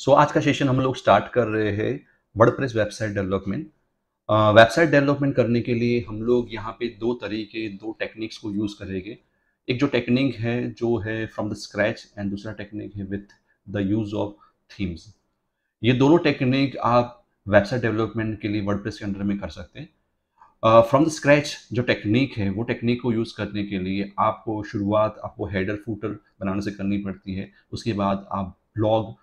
सो so, आज का session हम लोग स्टार्ट कर रहे हैं press website development website development करने के लिए हम लोग यहाँ पे दो तरीके दो टेक्निक्स को यूज़ करेंगे एक जो टेक्निक है जो है फ्रॉम द स्क्रैच एंड दूसरा टेक्निक है with the use of themes ये दोनों टेक्निक आप वेबसाइट डेवलपमेंट के लिए प्रेस के अंडर में कर सकते हैं फ्रॉम द स्क्रैच जो टेक्निक है वो टेक्निक को यूज़ करने के लिए आपको शुरुआत आपको हेडर फूटर बनाने से करनी पड़ती है उसके बाद आप blog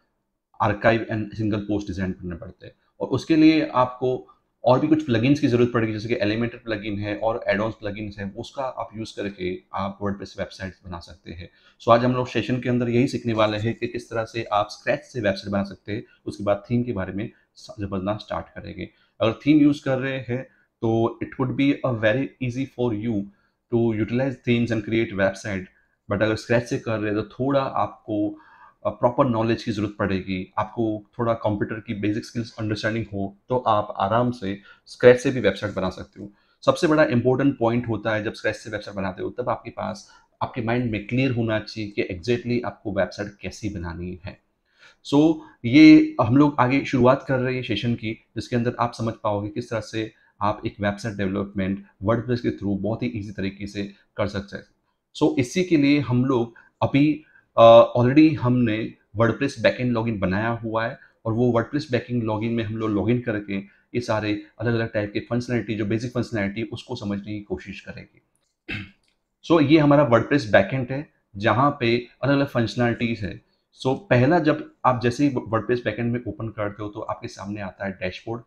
archive and single post design करने पड़ते हैं और उसके लिए आपको और भी कुछ प्लगइन्स की ज़रूरत पड़ेगी जैसे कि एलिमेंटर प्लगइन है और एडवांस प्लगइन्स है उसका आप यूज़ करके आप वर्ड वेबसाइट्स बना सकते हैं सो आज हम लोग सेशन के अंदर यही सीखने वाले हैं कि किस तरह से आप स्क्रैच से वेबसाइट बना सकते हैं उसके बाद थीम के बारे में समझना स्टार्ट करेंगे अगर थीम यूज़ कर रहे हैं तो it would be a very easy for you to utilize themes and create website but अगर स्क्रैच से कर रहे हैं तो थोड़ा आपको प्रॉपर नॉलेज की ज़रूरत पड़ेगी आपको थोड़ा कंप्यूटर की बेसिक स्किल्स अंडरस्टैंडिंग हो तो आप आराम से स्क्रैच से भी वेबसाइट बना सकते हो सबसे बड़ा इंपॉर्टेंट पॉइंट होता है जब स्क्रैच से वेबसाइट बनाते हो तब आपके पास आपके माइंड में क्लियर होना चाहिए कि एग्जैक्टली exactly आपको वेबसाइट कैसी बनानी है सो so, ये हम लोग आगे शुरुआत कर रहे हैं सेशन की जिसके अंदर आप समझ पाओगे किस तरह से आप एक वेबसाइट डेवलपमेंट वर्ड के थ्रू बहुत ही ईजी तरीके से कर सकते हैं सो so, इसी के लिए हम लोग अभी ऑलरेडी uh, हमने वर्डप्रेस बैकएंड लॉग बनाया हुआ है और वो वर्ड बैक बैकिंग लॉग में हम लोग इन करके ये सारे अलग अलग टाइप के फंक्शनलिटी जो बेसिक फंक्शनलिटी उसको समझने की कोशिश करेंगे सो so, ये हमारा वर्ड प्रेस बैकेंड है जहाँ पे अलग अलग फंक्शनलिटीज़ है सो so, पहला जब आप जैसे ही वर्ड प्रेस बैकेंड में ओपन करते हो तो आपके सामने आता है डैशबोर्ड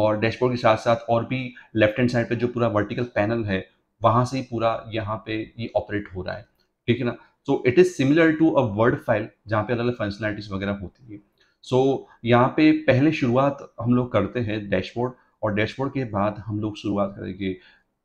और डैशबोर्ड के साथ साथ और भी लेफ्ट हैंड साइड पे जो पूरा वर्टिकल पैनल है वहाँ से ही पूरा यहाँ पे ये ऑपरेट हो रहा है ठीक है ना so it is similar to a word file जहाँ पे अलग अलग फंक्शनलिटीज़ वगैरह होती है सो so, यहाँ पे पहले शुरुआत हम लोग करते हैं डैशबोर्ड और डैशबोर्ड के बाद हम लोग शुरुआत करेंगे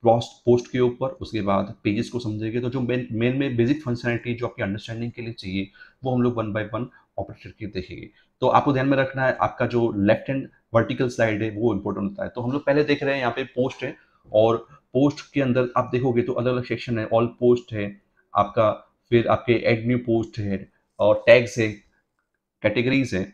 पोस्ट पोस्ट के ऊपर उसके बाद पेजेस को समझेंगे तो जो मेन मेन में बेसिक फंक्शनलिटी जो आपकी अंडरस्टैंडिंग के लिए चाहिए वो हम लोग वन बाय वन ऑपरेट करके देखेंगे तो आपको ध्यान में रखना है आपका जो लेफ्ट हैंड वर्टिकल साइड है वो इंपॉर्टेंट होता है तो हम लोग पहले देख रहे हैं यहाँ पे पोस्ट है और पोस्ट के अंदर आप देखोगे तो अलग अलग सेक्शन है ऑल पोस्ट है आपका फिर आपके एड न्यू पोस्ट है और टैग्स है कैटेगरीज हैं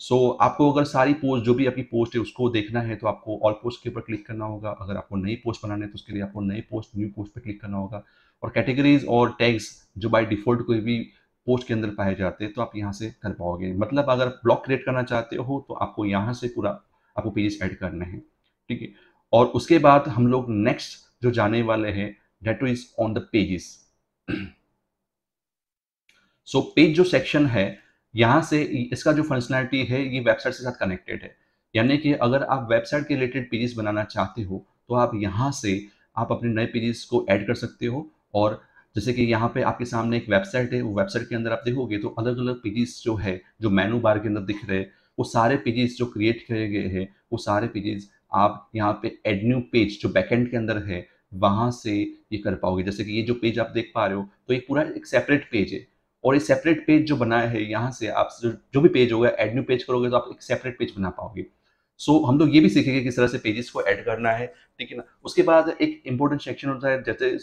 सो so, आपको अगर सारी पोस्ट जो भी आपकी पोस्ट है उसको देखना है तो आपको ऑल पोस्ट के ऊपर क्लिक करना होगा अगर आपको नई पोस्ट बनाना है तो उसके लिए आपको नई पोस्ट न्यू पोस्ट पर क्लिक करना होगा और कैटेगरीज और टैग्स जो बाय डिफॉल्ट कोई भी पोस्ट के अंदर पाए जाते हैं तो आप यहाँ से कर पाओगे मतलब अगर ब्लॉग क्रिएट करना चाहते हो तो आपको यहाँ से पूरा आपको पेजेस ऐड करना है ठीक है और उसके बाद हम लोग नेक्स्ट जो जाने वाले हैं that is on the pages so page जो सेक्शन है यहाँ से इसका जो फंक्शनैलिटी है ये वेबसाइट के साथ कनेक्टेड है यानी कि अगर आप वेबसाइट के रिलेटेड पेजेस बनाना चाहते हो तो आप यहाँ से आप अपने नए पेजेस को ऐड कर सकते हो और जैसे कि यहाँ पे आपके सामने एक वेबसाइट है वो वेबसाइट के अंदर आप देखोगे तो अलग अलग पेजेस जो है जो मेनू बार के अंदर दिख रहे हैं वो सारे पेजेस जो क्रिएट किए गए हैं वो सारे पेजेस आप यहाँ पे एड न्यू पेज जो बैकेंड के अंदर है वहाँ से ये कर पाओगे जैसे कि ये जो पेज आप देख पा रहे हो तो ये पूरा एक सेपरेट पेज है और ये सेपरेट पेज जो बनाया है यहाँ से आप जो, जो भी पेज होगा एड न्यू पेज करोगे तो आप एक सेपरेट पेज बना पाओगे सो so, हम लोग ये भी सीखेंगे किस तरह से पेजेस को ऐड करना है ठीक है ना उसके बाद एक इम्पोर्टेंट सेक्शन होता है जैसे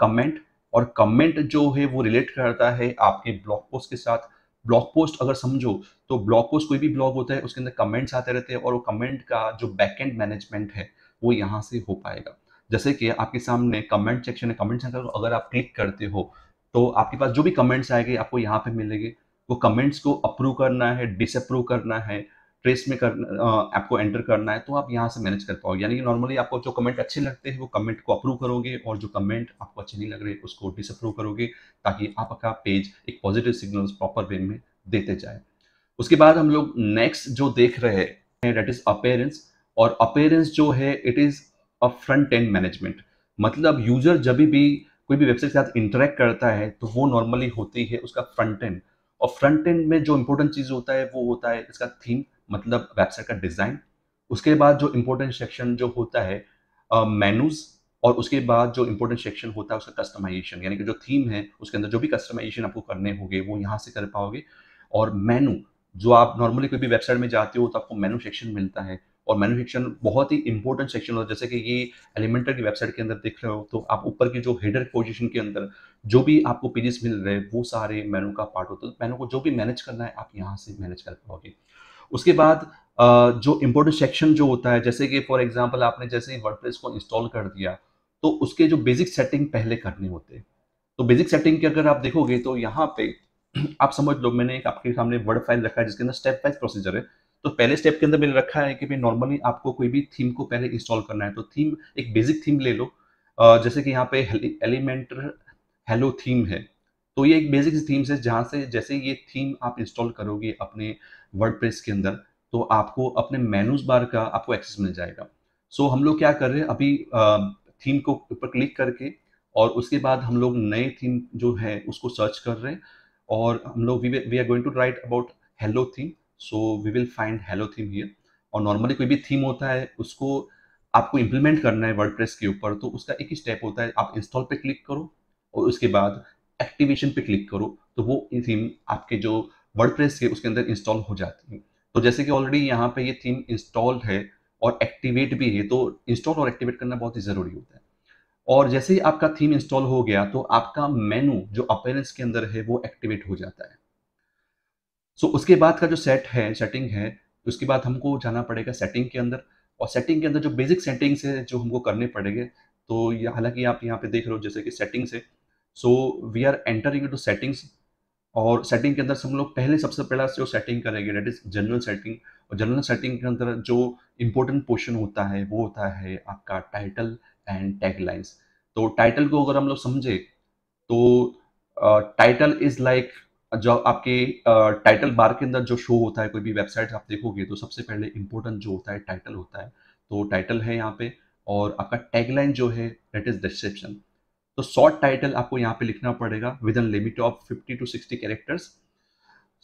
कमेंट और कमेंट जो है वो रिलेट करता है आपके ब्लॉग पोस्ट के साथ ब्लॉग पोस्ट अगर समझो तो ब्लॉग पोस्ट कोई भी ब्लॉग होता है उसके अंदर कमेंट्स आते रहते हैं और वो कमेंट का जो बैकएंड मैनेजमेंट है वो यहाँ से हो पाएगा जैसे कि आपके सामने कमेंट सेक्शन है कमेंट सेक्शन अगर आप क्लिक करते हो तो आपके पास जो भी कमेंट्स आएंगे आपको यहाँ पे मिलेंगे वो कमेंट्स को अप्रूव करना है डिसअप्रूव करना है ट्रेस में करना आपको एंटर करना है तो आप यहाँ से मैनेज कर पाओगे यानी कि नॉर्मली आपको जो कमेंट अच्छे लगते हैं वो कमेंट को अप्रूव करोगे और जो कमेंट आपको अच्छे नहीं लग रहे उसको डिसअप्रूव करोगे ताकि आपका पेज एक पॉजिटिव सिग्नल प्रॉपर वे में देते जाए उसके बाद हम लोग नेक्स्ट जो देख रहे हैं डेट इज़ अपेयरेंस और अपेयरेंस जो है it is a front end management मतलब यूजर जब भी कोई भी वेबसाइट के साथ इंटरेक्ट करता है तो वो नॉर्मली होती है उसका फ्रंट एंड और फ्रंट एंड में जो इंपॉर्टेंट चीज़ होता है वो होता है इसका थीम मतलब वेबसाइट का डिज़ाइन उसके बाद जो इंपॉर्टेंट सेक्शन जो होता है मेनूज uh, और उसके बाद जो इंपॉर्टेंट सेक्शन होता है उसका कस्टमाइजेशन यानी कि जो थीम है उसके अंदर जो भी कस्टमाइजेशन आपको करने होंगे वो यहाँ से कर पाओगे और मेनू जो आप नॉर्मली कोई भी वेबसाइट में जाते हो तो आपको मेनू सेक्शन मिलता है और मैन्युफैक्चरिंग बहुत ही इंपॉर्टेंट सेक्शन होता है जैसे कि ये एलिमेंटर की वेबसाइट के अंदर देख रहे हो तो आप ऊपर की जो हेडर पोजिशन के अंदर जो भी आपको पेजेस मिल रहे हैं वो सारे मेनू का पार्ट होता है मेनू तो को जो भी मैनेज करना है आप यहाँ से मैनेज कर पाओगे उसके बाद जो इम्पोर्टेंट सेक्शन जो होता है जैसे कि फॉर एग्जाम्पल आपने जैसे ही वर्डप्रेस को इंस्टॉल कर दिया तो उसके जो बेसिक सेटिंग पहले करने होते हैं तो बेसिक सेटिंग की अगर आप देखोगे तो यहाँ पे आप समझ लो मैंने एक आपके सामने वर्ड फाइल रखा है जिसके अंदर स्टेप वाइज प्रोसीजर है तो पहले स्टेप के अंदर मैंने रखा है कि भाई नॉर्मली आपको कोई भी थीम को पहले इंस्टॉल करना है तो थीम एक बेसिक थीम ले लो जैसे कि यहाँ पे एलिमेंटर हेलो थीम है तो ये एक बेसिक थीम है जहाँ से जैसे ये थीम आप इंस्टॉल करोगे अपने वर्ड के अंदर तो आपको अपने मेनूज बार का आपको एक्सेस मिल जाएगा सो so, हम लोग क्या कर रहे हैं अभी थीम को ऊपर क्लिक करके और उसके बाद हम लोग नए थीम जो है उसको सर्च कर रहे हैं और हम लोग we are going to write about hello theme so we will find hello theme here और नॉर्मली कोई भी थीम होता है उसको आपको इम्प्लीमेंट करना है वर्ड के ऊपर तो उसका एक ही स्टेप होता है आप इंस्टॉल पे क्लिक करो और उसके बाद एक्टिवेशन पे क्लिक करो तो वो थीम आपके जो वर्ड प्रेस है उसके अंदर इंस्टॉल हो जाती है तो जैसे कि ऑलरेडी यहाँ पे ये थीम इंस्टॉल है और एक्टिवेट भी है तो इंस्टॉल और एक्टिवेट करना बहुत ही ज़रूरी होता है और जैसे ही आपका थीम इंस्टॉल हो गया तो आपका मेनू जो अपेरेंस के अंदर है वो एक्टिवेट हो जाता है सो so, उसके बाद का जो सेट है सेटिंग है उसके बाद हमको जाना पड़ेगा सेटिंग के अंदर और सेटिंग के अंदर जो बेसिक सेटिंग्स है जो हमको करने पड़ेंगे तो यह हालांकि आप यहाँ पे देख रहे हो जैसे कि सेटिंग्स है so we are entering to settings और सेटिंग के अंदर हम लोग पहले सबसे पहला जो सेटिंग करेंगे डेट इज़ जनरल सेटिंग और जनरल सेटिंग के अंदर जो इम्पोर्टेंट पोर्शन होता है वो होता है आपका टाइटल एंड टैग लाइन्स तो टाइटल को अगर हम लोग समझे तो टाइटल इज़ लाइक जो आपके टाइटल बार के अंदर जो शो होता है कोई भी वेबसाइट आप देखोगे तो सबसे पहले इंपॉर्टेंट जो होता है टाइटल होता है तो टाइटल है यहाँ पे और आपका टैगलाइन जो है दैट इज डिस्क्रिप्शन तो शॉर्ट टाइटल आपको यहाँ पे लिखना पड़ेगा within limit of fifty to sixty characters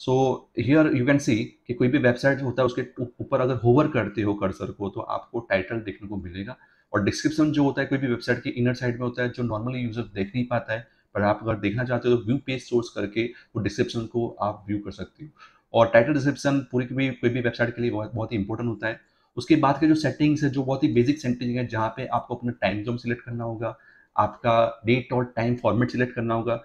so here you can see कि कोई भी वेबसाइट होता है उसके ऊपर अगर होवर करते हो कर्सर को तो आपको टाइटल देखने को मिलेगा और डिस्क्रिप्शन जो होता है कोई भी वेबसाइट के इनर साइड में होता है जो नॉर्मली यूजर देख नहीं पाता है पर आप अगर देखना चाहते हो तो व्यू पेज सोर्स करके वो डिस्क्रिप्शन को आप व्यू कर सकते हो और टाइटल डिस्क्रिप्शन पूरी भी कोई भी वेबसाइट के लिए बहुत बहुत ही इंपॉर्टेंट होता है उसके बाद के जो सेटिंग्स है जो बहुत ही बेसिक सेटिंग है जहाँ पे आपको अपना टाइम जोन सिलेक्ट करना होगा आपका डेट और टाइम फॉर्मेट सिलेक्ट करना होगा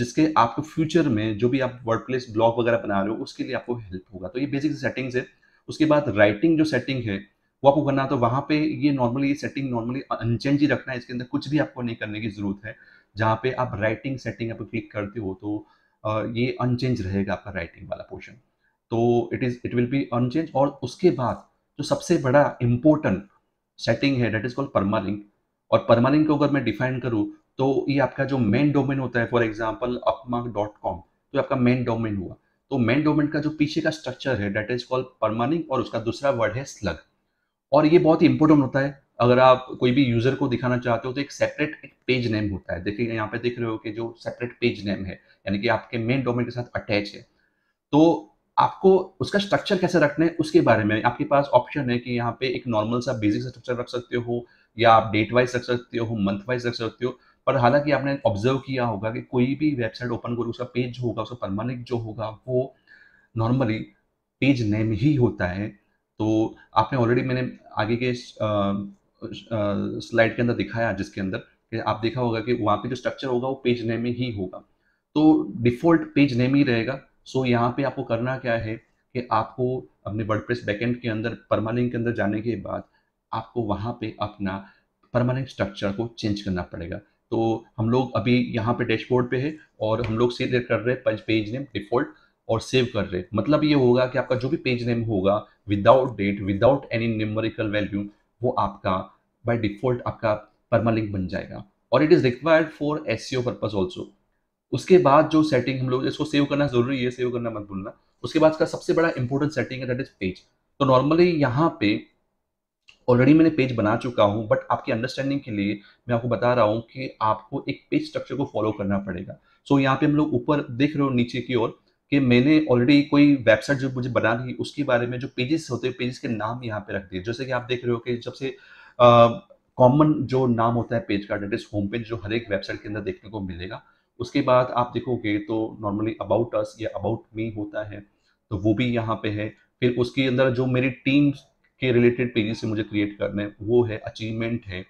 जिसके आपको फ्यूचर में जो भी आप वर्ड ब्लॉग वगैरह बना रहे हो उसके लिए आपको हेल्प होगा तो ये बेसिक सेटिंग्स है उसके बाद राइटिंग जो सेटिंग है वो आपको करना तो वहाँ पे ये नॉर्मली ये सेटिंग नॉर्मली अनचेंज ही रखना है इसके अंदर कुछ भी आपको नहीं करने की जरूरत है जहाँ पे आप राइटिंग सेटिंग आप क्लिक करते हो तो ये अनचेंज रहेगा आपका राइटिंग वाला पोर्शन तो it is it will be unchange और उसके बाद जो सबसे बड़ा इम्पोर्टेंट सेटिंग है डेट इज कॉल्ड परमालिंक और परमालिंक को अगर मैं डिफाइन करूँ तो ये आपका जो मेन डोमेन होता है for example upmark dot com तो आपका मेन डोमेन हुआ तो मेन डोमेन का जो पीछे का स्ट्रक्चर है डेट इज कॉल्ड परमानिंग और उसका दूसरा वर्ड है स्लग और ये बहुत ही इंपॉर्टेंट होता है अगर आप कोई भी यूज़र को दिखाना चाहते हो तो एक सेपरेट एक पेज नेम होता है देखिए यहाँ पे देख रहे हो कि जो सेपरेट पेज नेम है यानी कि आपके मेन डोमेन के साथ अटैच है तो आपको उसका स्ट्रक्चर कैसे रखना है उसके बारे में आपके पास ऑप्शन है कि यहाँ पे एक नॉर्मल सा बेसिक स्ट्रक्चर रख सकते हो या आप डेट वाइज रख सकते हो मंथ वाइज रख सकते हो पर हालांकि आपने ऑब्जर्व किया होगा कि कोई भी वेबसाइट ओपन करो उसका पेज जो होगा उसका परमानेंट जो होगा वो नॉर्मली पेज नेम ही होता है तो आपने ऑलरेडी मैंने आगे के स्लाइड के अंदर दिखाया जिसके अंदर कि आप देखा होगा कि वहाँ पे जो स्ट्रक्चर होगा वो पेज नेम ही होगा तो डिफ़ॉल्ट पेज नेम ही रहेगा सो so, यहाँ पे आपको करना क्या है कि आपको अपने वर्डप्रेस बैकेंड के अंदर परमानेंट के अंदर जाने के बाद आपको वहाँ पे अपना परमानेंट स्ट्रक्चर को चेंज करना पड़ेगा तो हम लोग अभी यहाँ पे डैशबोर्ड पे है और हम लोग सीधे कर रहे हैं पेज नेम डिफ़ॉल्ट और सेव कर रहे हैं मतलब ये होगा कि आपका जो भी पेज नेम होगा without date without any numerical value वो आपका बाय डिफॉल्ट आपका परमालिंक बन जाएगा और it is required for S C O purpose also उसके बाद जो सेटिंग हम लोग इसको सेव करना जरूरी है सेव करना मत भूलना उसके बाद इसका सबसे बड़ा इंपॉर्टेंट सेटिंग है दैट इज पेज तो नॉर्मली यहाँ पे ऑलरेडी मैंने पेज बना चुका हूँ बट आपकी अंडरस्टैंडिंग के लिए मैं आपको बता रहा हूँ कि आपको एक पेज स्ट्रक्चर को फॉलो करना पड़ेगा सो so, यहाँ पे हम लोग ऊपर देख रहे हो नीचे की ओर कि मैंने ऑलरेडी कोई वेबसाइट जो मुझे बना बनानी उसके बारे में जो पेजेस होते हैं पेजेस के नाम यहाँ पे रख दिए जैसे कि आप देख रहे हो कि जब से कॉमन जो नाम होता है पेज का डेट इज होम पेज जो हर एक वेबसाइट के अंदर देखने को मिलेगा उसके बाद आप देखोगे तो नॉर्मली अबाउट अस या अबाउट मी होता है तो वो भी यहाँ पे है फिर उसके अंदर जो मेरी टीम के रिलेटेड पेजेस से मुझे क्रिएट करना है वो है अचीवमेंट है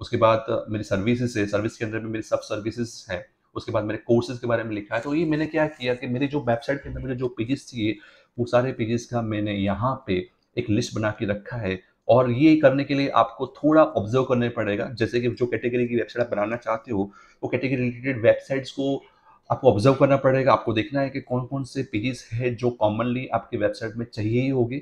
उसके बाद मेरी सर्विसेज है सर्विस के अंदर भी मेरी सब सर्विसेज है उसके बाद मेरे कोर्सेज के बारे में लिखा है तो ये मैंने क्या किया कि मेरी जो वेबसाइट के अंदर मुझे जो पेजेस चाहिए वो सारे पेजेस का मैंने यहाँ पे एक लिस्ट बना के रखा है और ये करने के लिए आपको थोड़ा ऑब्जर्व करने पड़ेगा जैसे कि जो कैटेगरी की वेबसाइट आप बनाना चाहते हो वो कैटेगरी रिलेटेड वेबसाइट्स को आपको ऑब्जर्व करना पड़ेगा आपको देखना है कि कौन कौन से पेजेस है जो कॉमनली आपकी वेबसाइट में चाहिए ही होगी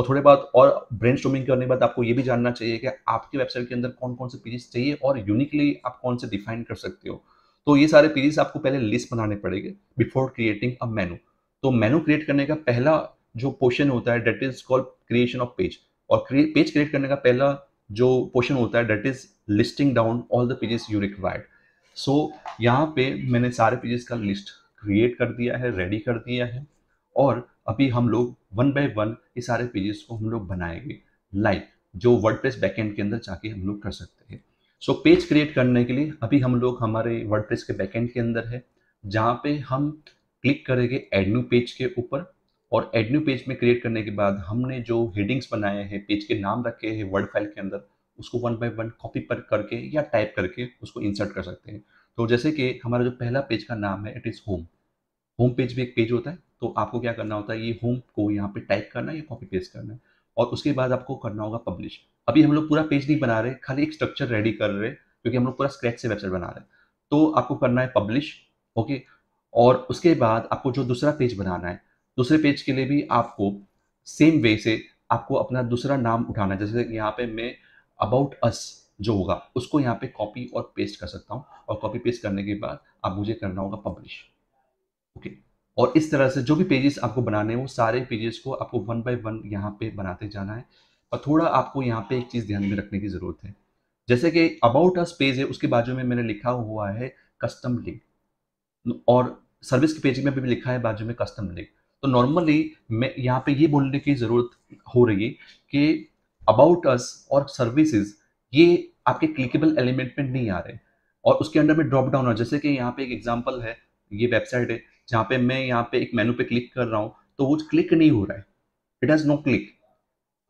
और थोड़े बाद और ब्रेन स्टोमिंग करने के बाद आपको ये भी जानना चाहिए कि आपकी वेबसाइट के अंदर कौन कौन से पेजेस चाहिए और यूनिकली आप कौन से डिफाइन कर सकते हो तो ये सारे पेजेस आपको पहले लिस्ट बनाने पड़ेंगे बिफोर क्रिएटिंग अ मेनू तो मेनू क्रिएट करने का पहला जो पोर्शन होता है that is called creation of page और पेज क्रिएट करने का पहला जो पोर्शन होता है that is listing down all the pages you required so यहाँ पे मैंने सारे पेजेस का लिस्ट क्रिएट कर दिया है रेडी कर दिया है और अभी हम लोग वन बाय वन ये सारे पेजेस को हम लोग बनाएंगे लाइक like, जो वर्ड प्रेस बैकेंड के अंदर जाके हम लोग कर सकते हैं सो पेज क्रिएट करने के लिए अभी हम लोग हमारे वर्ड के बैकेंड के अंदर है जहाँ पे हम क्लिक करेंगे एड न्यू पेज के ऊपर और एड न्यू पेज में क्रिएट करने के बाद हमने जो हेडिंग्स बनाए हैं पेज के नाम रखे हैं वर्ड फाइल के अंदर उसको वन बाय वन कॉपी पर करके या टाइप करके उसको इंसर्ट कर सकते हैं तो जैसे कि हमारा जो पहला पेज का नाम है it is home home page भी एक पेज होता है तो आपको क्या करना होता है ये होम को यहाँ पे टाइप करना है या कॉपी पेस्ट करना है और उसके बाद आपको करना होगा पब्लिश अभी हम लोग पूरा पेज नहीं बना रहे खाली एक स्ट्रक्चर रेडी कर रहे हैं क्योंकि हम लोग पूरा स्क्रैच से वेबसाइट बना रहे तो आपको करना है पब्लिश ओके और उसके बाद आपको जो दूसरा पेज बनाना है दूसरे पेज के लिए भी आपको सेम वे से आपको अपना दूसरा नाम उठाना है जैसे यहाँ पे मैं अबाउट अस जो होगा उसको यहाँ पे कॉपी और पेस्ट कर सकता हूँ और कॉपी पेस्ट करने के बाद आप मुझे करना होगा पब्लिश ओके और इस तरह से जो भी पेजेस आपको बनाने हैं वो सारे पेजेस को आपको वन बाय वन यहाँ पे बनाते जाना है और थोड़ा आपको यहाँ पे एक चीज़ ध्यान में रखने की ज़रूरत है जैसे कि अबाउट अस पेज है उसके बाजू में मैंने लिखा हुआ है कस्टम लिंक और सर्विस के पेज में भी लिखा है बाजू में कस्टम लिंक तो नॉर्मली मैं यहाँ पे ये बोलने की ज़रूरत हो रही है कि अबाउट अस और सर्विसेज ये आपके क्लिकेबल एलिमेंट में नहीं आ रहे और उसके अंडर में ड्रॉप डाउन है जैसे कि यहाँ पे एक एग्जाम्पल है ये वेबसाइट है जहाँ पे मैं यहाँ पे एक मेनू पे क्लिक कर रहा हूँ तो वो क्लिक नहीं हो रहा है इट हैज़ नो क्लिक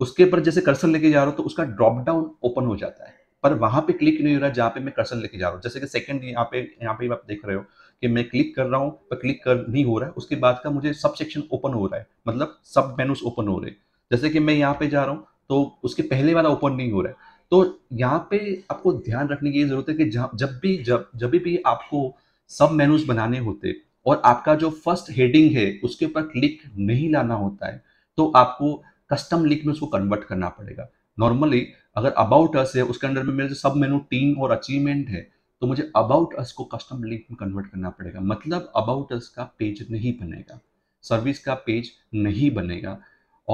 उसके ऊपर जैसे कर्सन लेके जा रहा हूँ तो उसका ड्रॉप डाउन ओपन हो जाता है पर वहां पे क्लिक नहीं हो रहा जहाँ पे मैं कर्सन लेके जा रहा हूँ जैसे कि सेकंड यहाँ पे यहाँ पे आप देख रहे हो कि मैं क्लिक कर रहा हूँ पर क्लिक कर नहीं हो रहा है उसके बाद का मुझे सब सेक्शन ओपन हो रहा है मतलब सब मेनूस ओपन हो रहे हैं जैसे कि मैं यहाँ पे जा रहा हूँ तो उसके पहले वाला ओपन नहीं हो रहा है तो यहाँ पे आपको ध्यान रखने की जरूरत है कि जब भी जब जब भी आपको सब मेनूज बनाने होते और आपका जो फर्स्ट हेडिंग है उसके ऊपर क्लिक नहीं लाना होता है तो आपको कस्टम लिंक में उसको कन्वर्ट करना पड़ेगा नॉर्मली अगर अबाउट अस है उसके अंदर में मेरे सब मेनू टीम और अचीवमेंट है तो मुझे अबाउट अस को कस्टम लिंक में कन्वर्ट करना पड़ेगा मतलब अबाउट अस का पेज नहीं बनेगा सर्विस का पेज नहीं बनेगा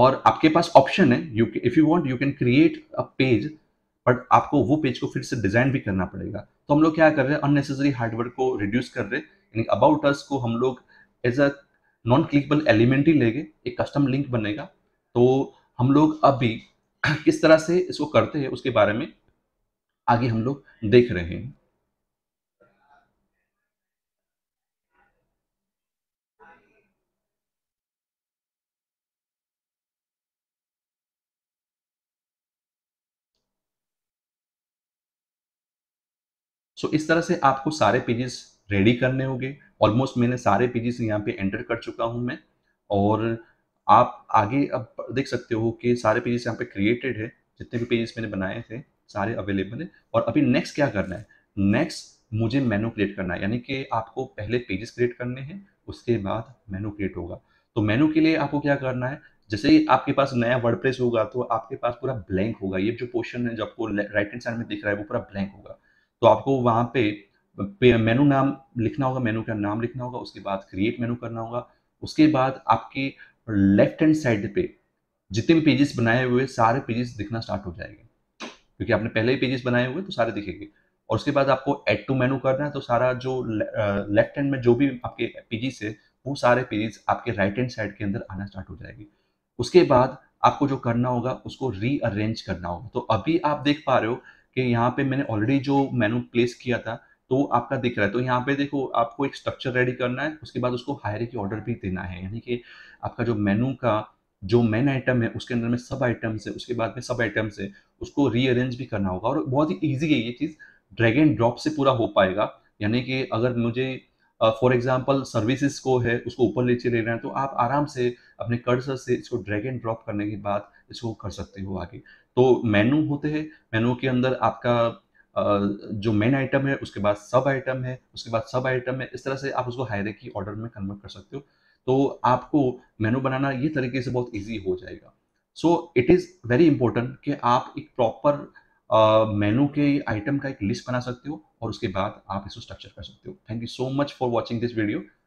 और आपके पास ऑप्शन है you if you want you can create a page but आपको वो पेज को फिर से डिजाइन भी करना पड़ेगा तो हम लोग क्या कर रहे हैं अननेसेसरी हार्डवर्क को रिड्यूस कर रहे हैं यानी अबाउट अस को हम लोग as a non clickable element ही लेंगे एक कस्टम लिंक बनेगा तो हम लोग अभी किस तरह से इसको करते हैं उसके बारे में आगे हम लोग देख रहे हैं सो so, इस तरह से आपको सारे पेजेस रेडी करने होंगे ऑलमोस्ट मैंने सारे पेजेस यहाँ पे एंटर कर चुका हूँ मैं और आप आगे अब देख सकते हो कि सारे पेजेस यहाँ पे क्रिएटेड है जितने भी पेजेस मैंने बनाए थे सारे अवेलेबल है और अभी नेक्स्ट क्या करना है नेक्स्ट मुझे मेनू क्रिएट करना है यानी कि आपको पहले पेजेस क्रिएट करने हैं उसके बाद मेनू क्रिएट होगा तो मेनू के लिए आपको क्या करना है जैसे ही आपके पास नया वर्ड होगा तो आपके पास पूरा ब्लैंक होगा ये जो पोर्शन है जो आपको राइट हैंड साइड में दिख रहा है वो पूरा ब्लैंक होगा तो आपको वहाँ पे मेनू नाम लिखना होगा मेनू का नाम लिखना होगा उसके बाद क्रिएट मेनू करना होगा उसके बाद आपकी और लेफ्ट हैंड साइड पे जितने भी पेजेस बनाए हुए सारे पेजेस दिखना स्टार्ट हो जाएंगे क्योंकि आपने पहले ही पेजेस बनाए हुए तो सारे दिखेंगे और उसके बाद आपको एड टू मेनू करना है तो सारा जो लेफ्ट हैंड में जो भी आपके पेजेस है वो सारे पेजेस आपके राइट हैंड साइड के अंदर आना स्टार्ट हो जाएंगे उसके बाद आपको जो करना होगा उसको रीअरेंज करना होगा तो अभी आप देख पा रहे हो कि यहाँ पे मैंने ऑलरेडी जो मेनू प्लेस किया था तो आपका दिख रहा है तो यहाँ पे देखो आपको एक स्ट्रक्चर रेडी करना है उसके बाद उसको हायर की ऑर्डर भी देना है यानी कि आपका जो मेनू का जो मेन आइटम है उसके अंदर में सब आइटम्स है उसके बाद में सब आइटम्स है उसको रीअरेंज भी करना होगा और बहुत ही ईजी है ये चीज़ ड्रैग एंड ड्रॉप से पूरा हो पाएगा यानी कि अगर मुझे फॉर एग्जाम्पल सर्विसेज को है उसको ऊपर नीचे लेना है तो आप आराम से अपने कर्सर से इसको ड्रैग एंड ड्रॉप करने के बाद इसको कर सकते हो आगे तो मेनू होते हैं मेनू के अंदर आपका जो मेन आइटम है उसके बाद सब आइटम है उसके बाद सब आइटम है इस तरह से आप उसको की ऑर्डर में कन्वर्ट कर सकते हो तो आपको मेनू बनाना ये तरीके से बहुत ईजी हो जाएगा so it is very important कि आप एक प्रॉपर मेनू के आइटम का एक लिस्ट बना सकते हो और उसके बाद आप इसको स्ट्रक्चर कर सकते हो thank you so much for watching this video